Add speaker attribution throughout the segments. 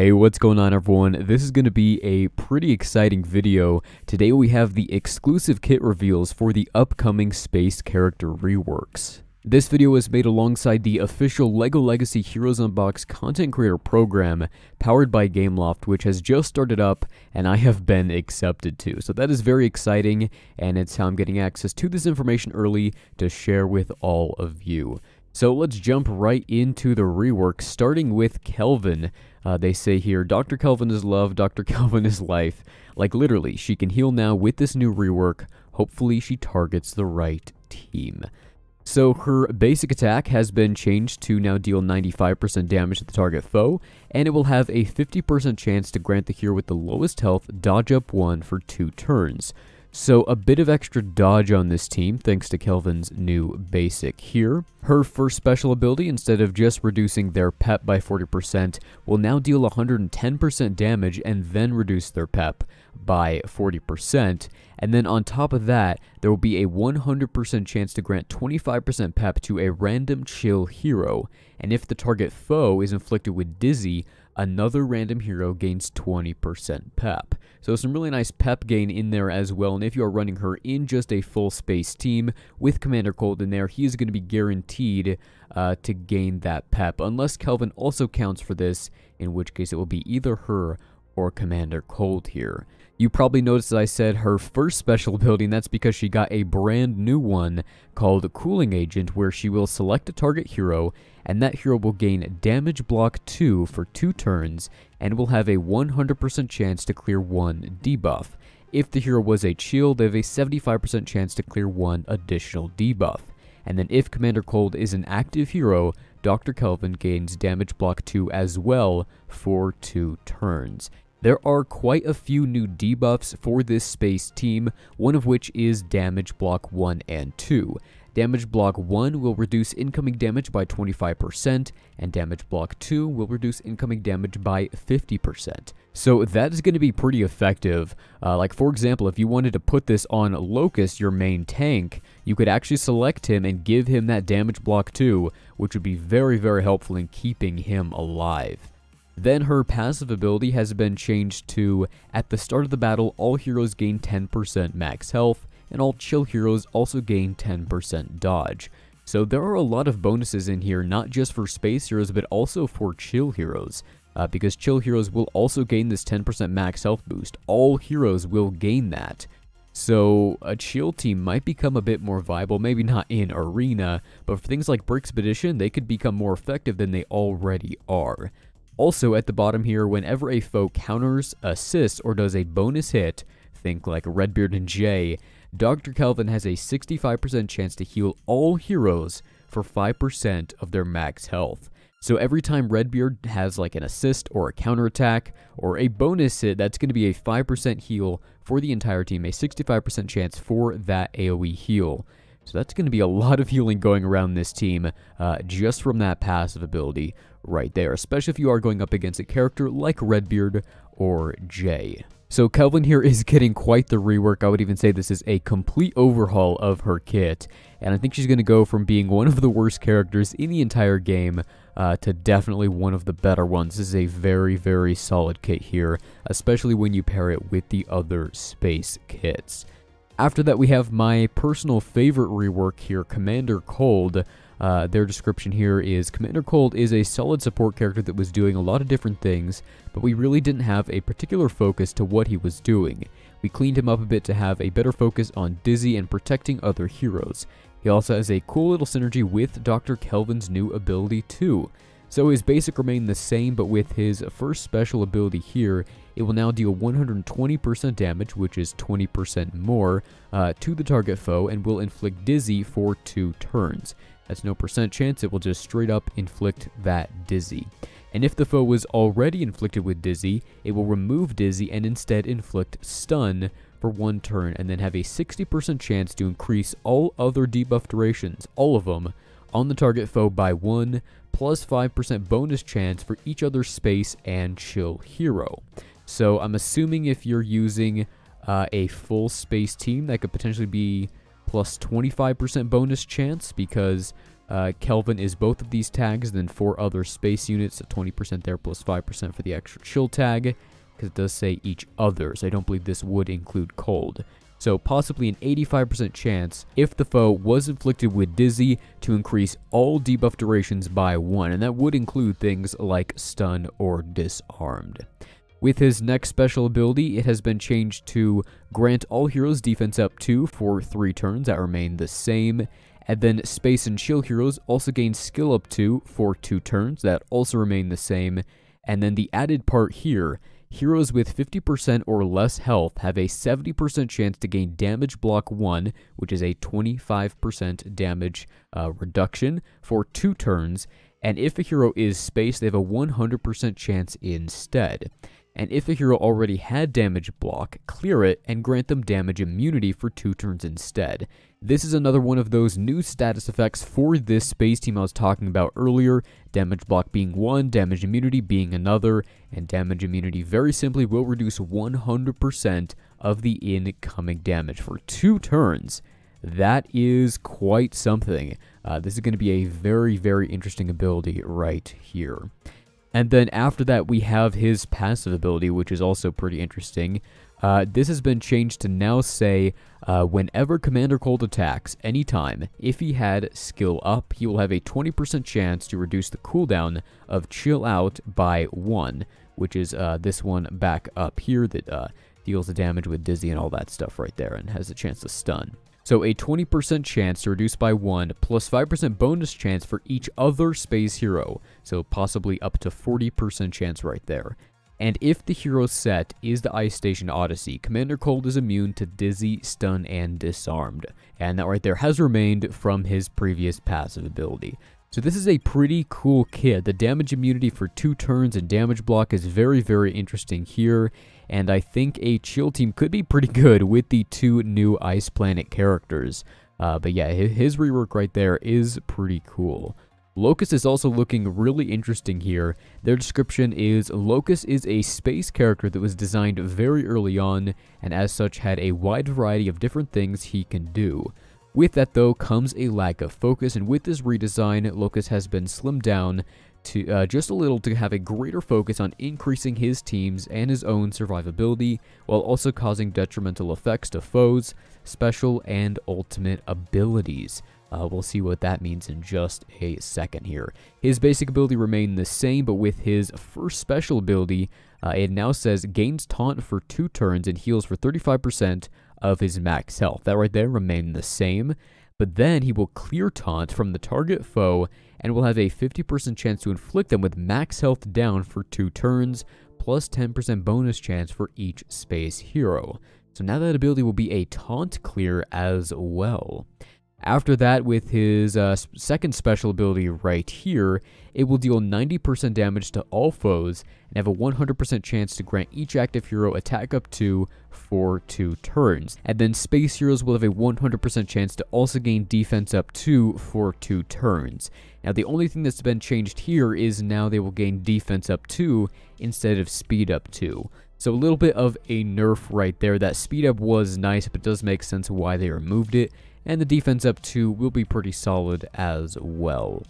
Speaker 1: Hey, what's going on everyone? This is going to be a pretty exciting video. Today we have the exclusive kit reveals for the upcoming space character reworks. This video is made alongside the official LEGO Legacy Heroes Unbox content creator program powered by Gameloft which has just started up and I have been accepted to. So that is very exciting and it's how I'm getting access to this information early to share with all of you. So let's jump right into the rework, starting with Kelvin. Uh, they say here, Dr. Kelvin is love, Dr. Kelvin is life. Like literally, she can heal now with this new rework. Hopefully, she targets the right team. So her basic attack has been changed to now deal 95% damage to the target foe, and it will have a 50% chance to grant the hero with the lowest health dodge up 1 for 2 turns. So a bit of extra dodge on this team thanks to Kelvin's new basic here. Her first special ability, instead of just reducing their pep by 40%, will now deal 110% damage and then reduce their pep by 40%. And then on top of that, there will be a 100% chance to grant 25% pep to a random chill hero. And if the target foe is inflicted with Dizzy, another random hero gains 20% pep. So some really nice pep gain in there as well, and if you are running her in just a full space team with Commander Cold in there, he is going to be guaranteed uh, to gain that pep, unless Kelvin also counts for this, in which case it will be either her or Commander Cold here. You probably noticed that I said her first special ability, and that's because she got a brand new one called Cooling Agent, where she will select a target hero, and that hero will gain Damage Block 2 for 2 turns, and will have a 100% chance to clear 1 debuff. If the hero was a chill, they have a 75% chance to clear 1 additional debuff. And then if Commander Cold is an active hero, Dr. Kelvin gains Damage Block 2 as well for 2 turns. There are quite a few new debuffs for this space team, one of which is Damage Block 1 and 2. Damage Block 1 will reduce incoming damage by 25%, and Damage Block 2 will reduce incoming damage by 50%. So that is going to be pretty effective. Uh, like, for example, if you wanted to put this on Locust, your main tank, you could actually select him and give him that Damage Block 2, which would be very, very helpful in keeping him alive. Then her passive ability has been changed to, at the start of the battle, all heroes gain 10% max health, and all chill heroes also gain 10% dodge. So there are a lot of bonuses in here, not just for space heroes, but also for chill heroes. Uh, because chill heroes will also gain this 10% max health boost. All heroes will gain that. So a chill team might become a bit more viable, maybe not in arena, but for things like Brick Expedition, they could become more effective than they already are. Also at the bottom here, whenever a foe counters, assists, or does a bonus hit, think like Redbeard and Jay, Dr. Kelvin has a 65% chance to heal all heroes for 5% of their max health. So every time Redbeard has like an assist or a counter attack or a bonus hit, that's going to be a 5% heal for the entire team, a 65% chance for that AoE heal. So that's going to be a lot of healing going around this team uh, just from that passive ability right there, especially if you are going up against a character like Redbeard or Jay. So Kelvin here is getting quite the rework. I would even say this is a complete overhaul of her kit. And I think she's going to go from being one of the worst characters in the entire game uh, to definitely one of the better ones. This is a very, very solid kit here, especially when you pair it with the other space kits. After that, we have my personal favorite rework here, Commander Cold. Uh, their description here is Commander Cold is a solid support character that was doing a lot of different things, but we really didn't have a particular focus to what he was doing. We cleaned him up a bit to have a better focus on Dizzy and protecting other heroes. He also has a cool little synergy with Dr. Kelvin's new ability too. So his basic remained the same, but with his first special ability here, it will now deal 120% damage, which is 20% more, uh, to the target foe and will inflict Dizzy for two turns. That's no percent chance, it will just straight up inflict that Dizzy. And if the foe was already inflicted with Dizzy, it will remove Dizzy and instead inflict Stun for one turn and then have a 60% chance to increase all other debuff durations, all of them, on the target foe by 1, plus 5% bonus chance for each other space and chill hero. So I'm assuming if you're using uh, a full space team, that could potentially be plus 25% bonus chance because uh, Kelvin is both of these tags, then four other space units, so 20% there plus 5% for the extra chill tag, because it does say each other, so I don't believe this would include cold. So possibly an 85% chance if the foe was inflicted with Dizzy to increase all debuff durations by one, and that would include things like stun or disarmed. With his next special ability, it has been changed to grant all heroes defense up 2 for 3 turns that remain the same, and then space and shield heroes also gain skill up 2 for 2 turns that also remain the same, and then the added part here, heroes with 50% or less health have a 70% chance to gain damage block 1, which is a 25% damage uh, reduction for 2 turns, and if a hero is space, they have a 100% chance instead and if a hero already had damage block, clear it and grant them damage immunity for two turns instead. This is another one of those new status effects for this space team I was talking about earlier, damage block being one, damage immunity being another, and damage immunity very simply will reduce 100% of the incoming damage for two turns. That is quite something. Uh, this is going to be a very, very interesting ability right here. And then after that, we have his passive ability, which is also pretty interesting. Uh, this has been changed to now say, uh, whenever Commander Cold attacks, anytime, if he had skill up, he will have a 20% chance to reduce the cooldown of Chill Out by 1, which is uh, this one back up here that uh, deals the damage with Dizzy and all that stuff right there and has a chance to stun. So a 20% chance to reduce by 1, plus 5% bonus chance for each other space hero. So possibly up to 40% chance right there. And if the hero set is the Ice Station Odyssey, Commander Cold is immune to Dizzy, Stun, and Disarmed. And that right there has remained from his previous passive ability. So this is a pretty cool kit. The damage immunity for two turns and damage block is very, very interesting here. And I think a chill team could be pretty good with the two new Ice Planet characters. Uh, but yeah, his rework right there is pretty cool. Locust is also looking really interesting here. Their description is, Locust is a space character that was designed very early on, and as such had a wide variety of different things he can do. With that though comes a lack of focus, and with this redesign, Locus has been slimmed down to uh, just a little to have a greater focus on increasing his team's and his own survivability, while also causing detrimental effects to foes, special, and ultimate abilities. Uh, we'll see what that means in just a second here. His basic ability remained the same, but with his first special ability, uh, it now says gains taunt for two turns and heals for 35% of his max health. That right there remained the same, but then he will clear taunt from the target foe and will have a 50% chance to inflict them with max health down for two turns, plus 10% bonus chance for each space hero. So now that ability will be a taunt clear as well. After that, with his uh, second special ability right here, it will deal 90% damage to all foes and have a 100% chance to grant each active hero attack up to for two turns. And then space heroes will have a 100% chance to also gain defense up to for two turns. Now the only thing that's been changed here is now they will gain defense up to instead of speed up to. So a little bit of a nerf right there. That speed up was nice, but does make sense why they removed it. And the defense up 2 will be pretty solid as well.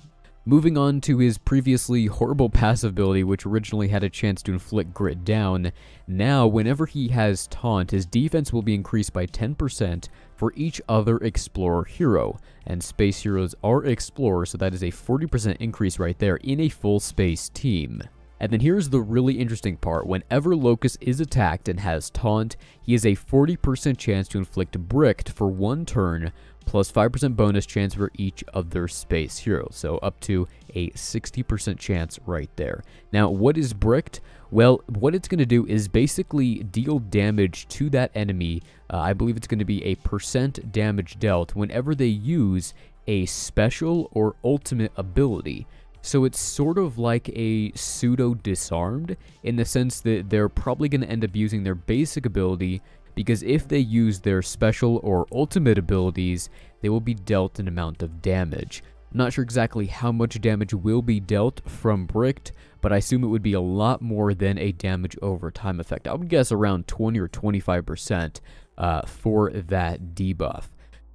Speaker 1: Moving on to his previously horrible passive ability, which originally had a chance to inflict grit down, now whenever he has taunt, his defense will be increased by 10% for each other explorer hero, and space heroes are explorers, so that is a 40% increase right there in a full space team. And then here's the really interesting part. Whenever Locust is attacked and has Taunt, he has a 40% chance to inflict Bricked for one turn, plus 5% bonus chance for each of their space heroes. So up to a 60% chance right there. Now, what is Bricked? Well, what it's going to do is basically deal damage to that enemy. Uh, I believe it's going to be a percent damage dealt whenever they use a special or ultimate ability. So it's sort of like a pseudo disarmed in the sense that they're probably going to end up using their basic ability because if they use their special or ultimate abilities, they will be dealt an amount of damage. not sure exactly how much damage will be dealt from Bricked, but I assume it would be a lot more than a damage over time effect. I would guess around 20 or 25% uh, for that debuff.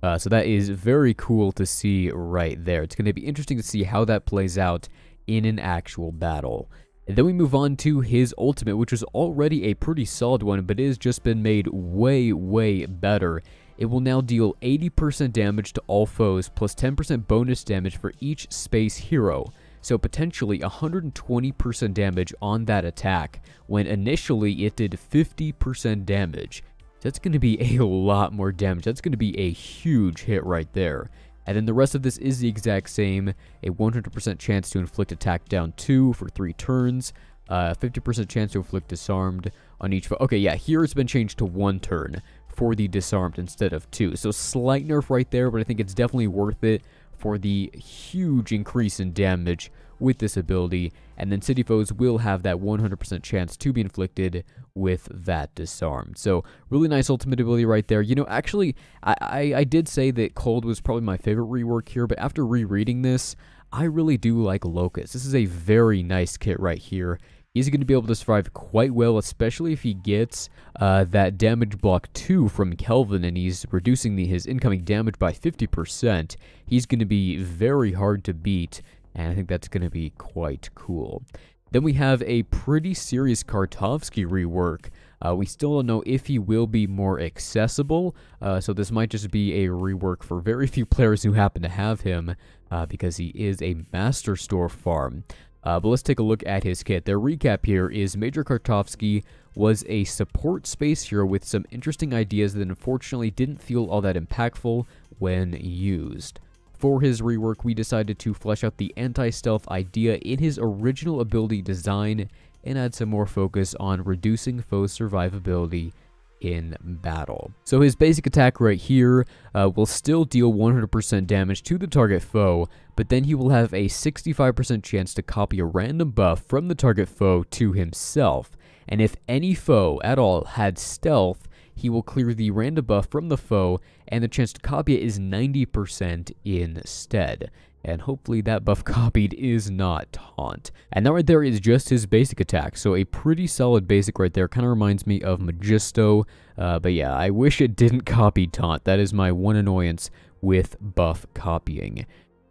Speaker 1: Uh, so that is very cool to see right there. It's going to be interesting to see how that plays out in an actual battle. And then we move on to his ultimate, which was already a pretty solid one, but it has just been made way, way better. It will now deal 80% damage to all foes, plus 10% bonus damage for each space hero, so potentially 120% damage on that attack, when initially it did 50% damage. That's going to be a lot more damage. That's going to be a huge hit right there. And then the rest of this is the exact same. A 100% chance to inflict attack down 2 for 3 turns. Uh, 50% chance to inflict disarmed on each... Okay, yeah, here it's been changed to 1 turn for the disarmed instead of 2. So slight nerf right there, but I think it's definitely worth it for the huge increase in damage with this ability, and then city foes will have that 100% chance to be inflicted with that disarmed. So really nice ultimate ability right there. You know, actually, I, I, I did say that Cold was probably my favorite rework here, but after rereading this, I really do like Locust. This is a very nice kit right here. He's going to be able to survive quite well, especially if he gets uh, that damage block 2 from Kelvin and he's reducing the, his incoming damage by 50%. He's going to be very hard to beat and I think that's going to be quite cool. Then we have a pretty serious Kartovsky rework. Uh, we still don't know if he will be more accessible, uh, so this might just be a rework for very few players who happen to have him, uh, because he is a Master Store farm. Uh, but let's take a look at his kit. Their recap here is Major Kartovsky was a support space hero with some interesting ideas that unfortunately didn't feel all that impactful when used. For his rework, we decided to flesh out the anti-stealth idea in his original ability design and add some more focus on reducing foes' survivability in battle. So his basic attack right here uh, will still deal 100% damage to the target foe, but then he will have a 65% chance to copy a random buff from the target foe to himself. And if any foe at all had stealth, he will clear the random buff from the foe, and the chance to copy it is 90% instead. And hopefully that buff copied is not Taunt. And that right there is just his basic attack, so a pretty solid basic right there. Kind of reminds me of Magisto, uh, but yeah, I wish it didn't copy Taunt. That is my one annoyance with buff copying.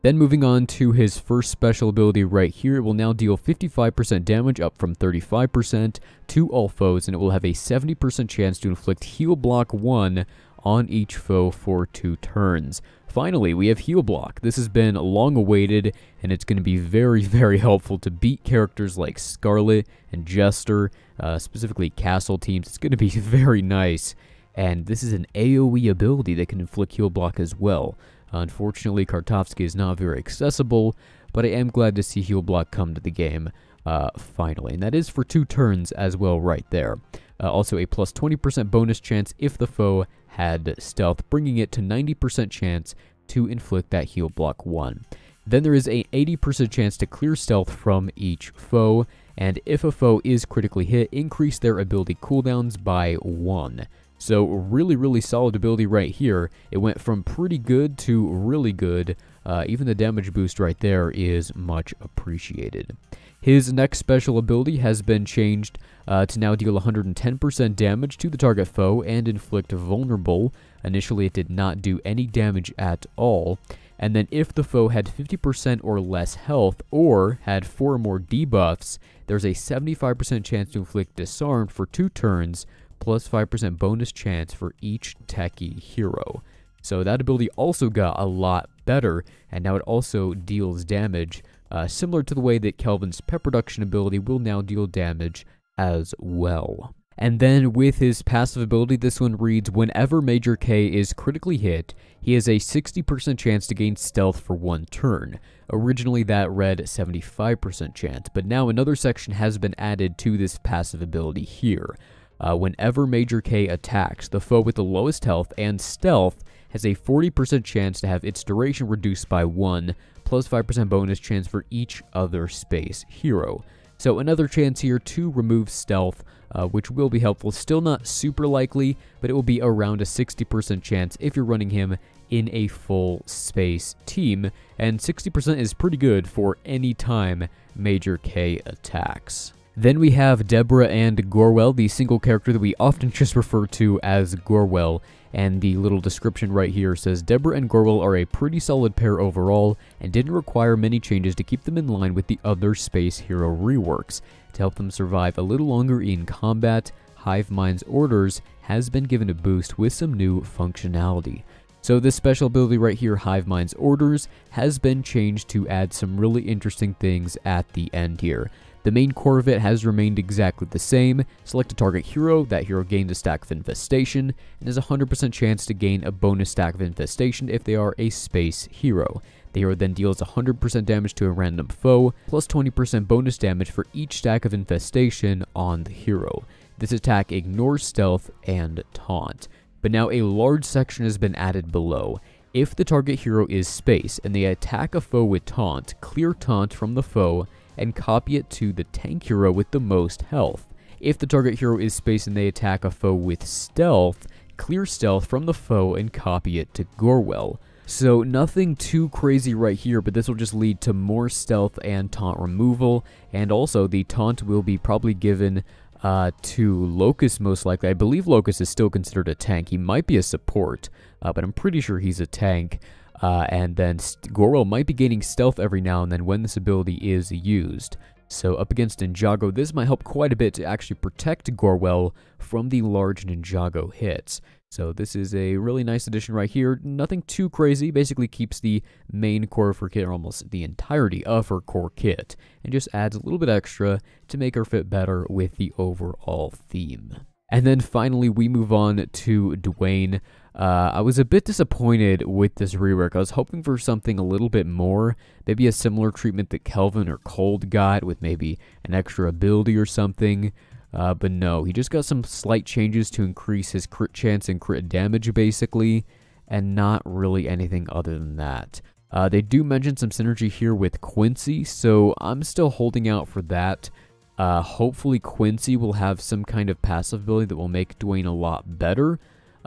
Speaker 1: Then moving on to his first special ability right here, it will now deal 55% damage up from 35% to all foes, and it will have a 70% chance to inflict heal block 1 on each foe for 2 turns. Finally, we have Heal Block. This has been long awaited, and it's going to be very, very helpful to beat characters like Scarlet and Jester, uh, specifically Castle teams. It's going to be very nice, and this is an AoE ability that can inflict Heal Block as well. Unfortunately, Kartovsky is not very accessible, but I am glad to see Heal Block come to the game uh, finally. And that is for two turns as well right there. Uh, also a plus 20% bonus chance if the foe had stealth, bringing it to 90% chance to inflict that heal block 1. Then there is a 80% chance to clear stealth from each foe, and if a foe is critically hit, increase their ability cooldowns by 1. So really, really solid ability right here. It went from pretty good to really good. Uh, even the damage boost right there is much appreciated. His next special ability has been changed uh, to now deal 110% damage to the target foe and inflict vulnerable. Initially, it did not do any damage at all. And then if the foe had 50% or less health or had 4 or more debuffs, there's a 75% chance to inflict disarmed for 2 turns plus 5% bonus chance for each techie hero. So that ability also got a lot better, and now it also deals damage, uh, similar to the way that Kelvin's pet production ability will now deal damage as well. And then with his passive ability, this one reads, whenever Major K is critically hit, he has a 60% chance to gain stealth for one turn. Originally that read 75% chance, but now another section has been added to this passive ability here. Uh, whenever Major K attacks, the foe with the lowest health and stealth has a 40% chance to have its duration reduced by 1, plus 5% bonus chance for each other space hero. So another chance here to remove stealth, uh, which will be helpful. Still not super likely, but it will be around a 60% chance if you're running him in a full space team, and 60% is pretty good for any time Major K attacks. Then we have Deborah and Gorwell, the single character that we often just refer to as Gorwell, and the little description right here says Deborah and Gorwell are a pretty solid pair overall and didn't require many changes to keep them in line with the other space hero reworks. To help them survive a little longer in combat, Hive Mind's orders has been given a boost with some new functionality. So this special ability right here, Hive Mind's Orders, has been changed to add some really interesting things at the end here. The main core of it has remained exactly the same, select a target hero, that hero gains a stack of infestation, and has a 100% chance to gain a bonus stack of infestation if they are a space hero. The hero then deals 100% damage to a random foe, plus 20% bonus damage for each stack of infestation on the hero. This attack ignores stealth and taunt. But now a large section has been added below. If the target hero is space and they attack a foe with taunt, clear taunt from the foe and copy it to the tank hero with the most health. If the target hero is space and they attack a foe with stealth, clear stealth from the foe and copy it to Gorwell. So nothing too crazy right here, but this will just lead to more stealth and taunt removal, and also the taunt will be probably given uh, to Locust most likely. I believe Locust is still considered a tank. He might be a support, uh, but I'm pretty sure he's a tank. Uh, and then Goro might be gaining stealth every now and then when this ability is used. So up against Ninjago, this might help quite a bit to actually protect Gorwell from the large Ninjago hits. So this is a really nice addition right here. Nothing too crazy. Basically keeps the main core of her kit, or almost the entirety of her core kit, and just adds a little bit extra to make her fit better with the overall theme. And then finally, we move on to Dwayne. Uh, I was a bit disappointed with this rework. I was hoping for something a little bit more, maybe a similar treatment that Kelvin or Cold got with maybe an extra ability or something. Uh, but no, he just got some slight changes to increase his crit chance and crit damage basically, and not really anything other than that. Uh, they do mention some synergy here with Quincy, so I'm still holding out for that. Uh, hopefully, Quincy will have some kind of passive ability that will make Dwayne a lot better.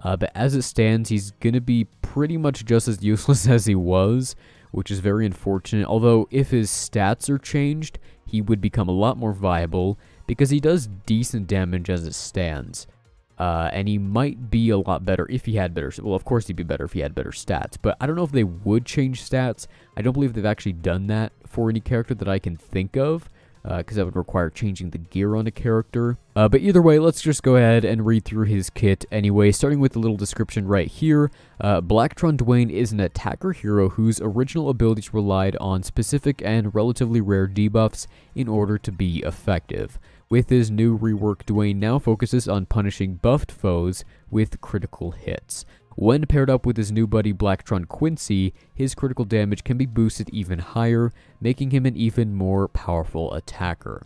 Speaker 1: Uh, but as it stands, he's going to be pretty much just as useless as he was, which is very unfortunate. Although, if his stats are changed, he would become a lot more viable because he does decent damage as it stands. Uh, and he might be a lot better if he had better. Well, of course, he'd be better if he had better stats, but I don't know if they would change stats. I don't believe they've actually done that for any character that I can think of because uh, that would require changing the gear on a character. Uh, but either way, let's just go ahead and read through his kit anyway, starting with the little description right here. Uh, Blacktron Dwayne is an attacker hero whose original abilities relied on specific and relatively rare debuffs in order to be effective. With his new rework, Dwayne now focuses on punishing buffed foes with critical hits. When paired up with his new buddy Blacktron Quincy, his critical damage can be boosted even higher, making him an even more powerful attacker.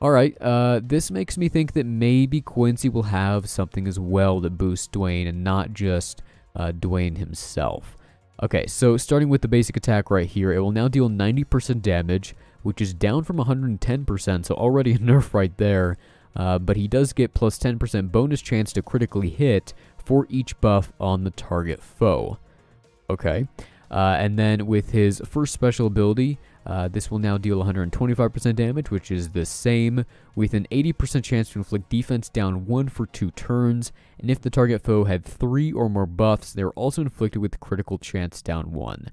Speaker 1: Alright, uh, this makes me think that maybe Quincy will have something as well that boosts Dwayne and not just uh, Dwayne himself. Okay, so starting with the basic attack right here, it will now deal 90% damage, which is down from 110%, so already a nerf right there. Uh, but he does get plus 10% bonus chance to critically hit, for each buff on the target foe. Okay. Uh, and then with his first special ability, uh, this will now deal 125% damage, which is the same, with an 80% chance to inflict defense down one for two turns. And if the target foe had three or more buffs, they're also inflicted with critical chance down one.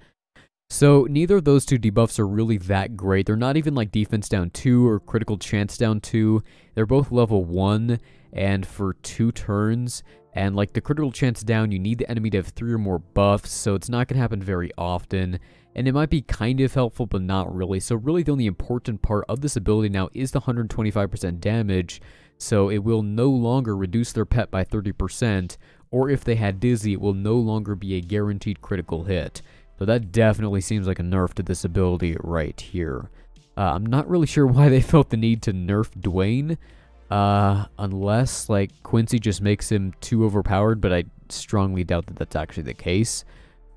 Speaker 1: So neither of those two debuffs are really that great. They're not even like defense down two or critical chance down two. They're both level one, and for two turns, and like the critical chance down, you need the enemy to have three or more buffs, so it's not going to happen very often. And it might be kind of helpful, but not really. So really the only important part of this ability now is the 125% damage, so it will no longer reduce their pet by 30%, or if they had Dizzy, it will no longer be a guaranteed critical hit. So that definitely seems like a nerf to this ability right here. Uh, I'm not really sure why they felt the need to nerf Dwayne, uh, unless like Quincy just makes him too overpowered, but I strongly doubt that that's actually the case.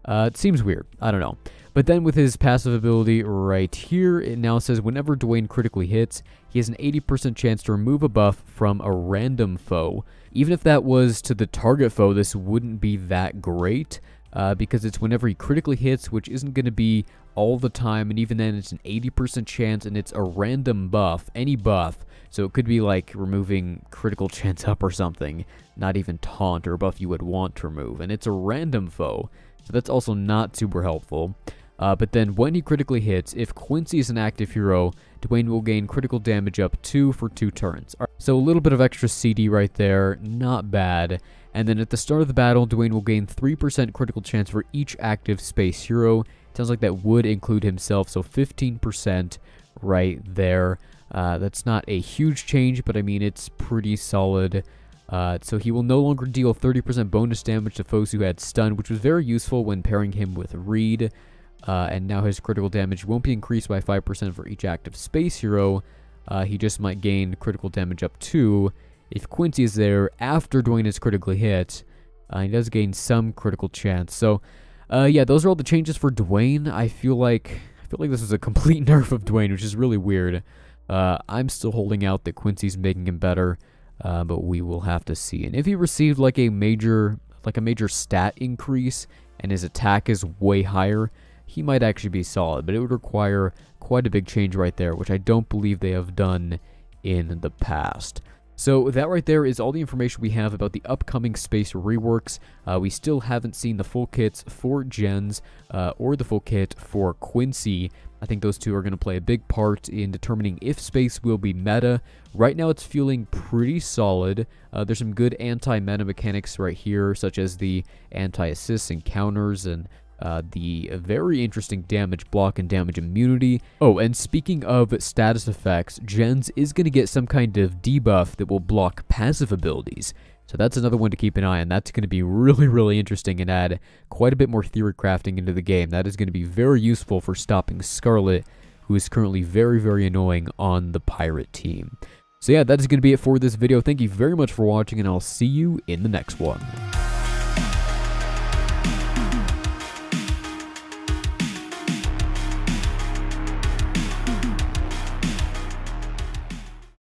Speaker 1: Uh, it seems weird. I don't know. But then with his passive ability right here, it now says whenever Dwayne critically hits, he has an 80% chance to remove a buff from a random foe. Even if that was to the target foe, this wouldn't be that great. Uh, because it's whenever he critically hits, which isn't going to be all the time, and even then it's an 80% chance, and it's a random buff, any buff, so it could be like removing critical chance up or something, not even taunt or buff you would want to remove, and it's a random foe, so that's also not super helpful. Uh, but then when he critically hits, if Quincy is an active hero, Dwayne will gain critical damage up 2 for 2 turns. so a little bit of extra CD right there, not bad. And then at the start of the battle, Dwayne will gain 3% critical chance for each active space hero. sounds like that would include himself, so 15% right there. Uh, that's not a huge change, but I mean, it's pretty solid. Uh, so he will no longer deal 30% bonus damage to foes who had stun, which was very useful when pairing him with Reed. Uh, and now his critical damage won't be increased by 5% for each active space hero. Uh, he just might gain critical damage up to if Quincy is there after Dwayne is critically hit. Uh, he does gain some critical chance. So, yeah, those are all the changes for Dwayne. I feel like I feel like this is a complete nerf of Dwayne, which is really weird. Uh, I'm still holding out that Quincy's making him better, uh, but we will have to see. And if he received like a major, like a major stat increase, and his attack is way higher, he might actually be solid. But it would require quite a big change right there, which I don't believe they have done in the past. So that right there is all the information we have about the upcoming space reworks. Uh, we still haven't seen the full kits for Gens uh, or the full kit for Quincy, I think those two are going to play a big part in determining if space will be meta. Right now, it's feeling pretty solid. Uh, there's some good anti-meta mechanics right here, such as the anti-assists and counters and uh, the very interesting damage block and damage immunity. Oh, and speaking of status effects, Jens is going to get some kind of debuff that will block passive abilities. So that's another one to keep an eye on. That's going to be really, really interesting and add quite a bit more theory crafting into the game. That is going to be very useful for stopping Scarlet, who is currently very, very annoying on the pirate team. So yeah, that is going to be it for this video. Thank you very much for watching, and I'll see you in the next one.